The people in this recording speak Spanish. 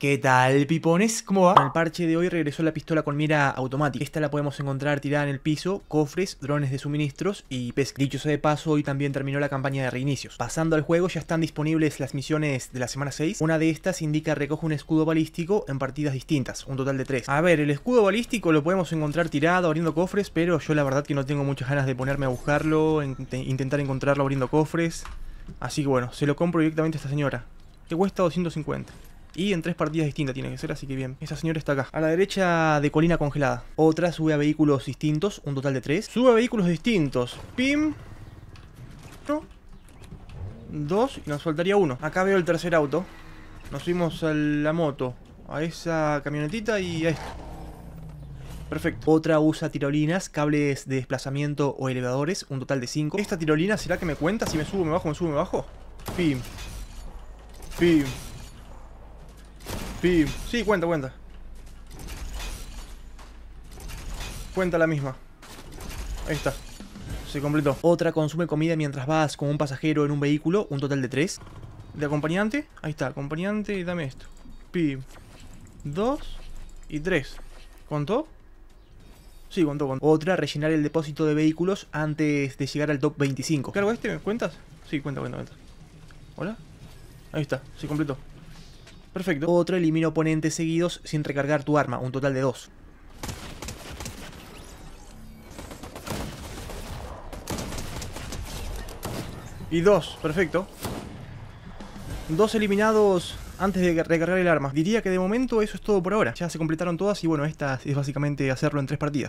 ¿Qué tal, pipones? ¿Cómo va? En el parche de hoy regresó la pistola con mira automática. Esta la podemos encontrar tirada en el piso, cofres, drones de suministros y pesca. Dicho sea de paso, hoy también terminó la campaña de reinicios. Pasando al juego, ya están disponibles las misiones de la semana 6. Una de estas indica recoge un escudo balístico en partidas distintas, un total de 3. A ver, el escudo balístico lo podemos encontrar tirado abriendo cofres, pero yo la verdad que no tengo muchas ganas de ponerme a buscarlo, intentar encontrarlo abriendo cofres. Así que bueno, se lo compro directamente a esta señora, que cuesta 250. Y en tres partidas distintas tiene que ser, así que bien. Esa señora está acá. A la derecha de colina congelada. Otra sube a vehículos distintos, un total de tres. Sube a vehículos distintos. Pim. Uno. Dos. Y nos faltaría uno. Acá veo el tercer auto. Nos subimos a la moto. A esa camionetita y a esto. Perfecto. Otra usa tirolinas, cables de desplazamiento o elevadores, un total de cinco ¿Esta tirolina será que me cuenta si me subo, me bajo, me subo, me bajo? Pim. Pim. Pim. Sí, cuenta, cuenta. Cuenta la misma. Ahí está. Se completó. Otra consume comida mientras vas con un pasajero en un vehículo, un total de tres. De acompañante, ahí está, acompañante, dame esto. Pim. Dos y tres. ¿Contó? Sí, contó, contó. Otra, rellenar el depósito de vehículos antes de llegar al top 25. ¿Cargo este? ¿Cuentas? Sí, cuenta, cuenta, cuenta. ¿Hola? Ahí está, se completó. Perfecto. Otro elimina oponentes seguidos sin recargar tu arma, un total de dos. Y dos, perfecto. Dos eliminados antes de recargar el arma. Diría que de momento eso es todo por ahora. Ya se completaron todas y bueno, esta es básicamente hacerlo en tres partidas.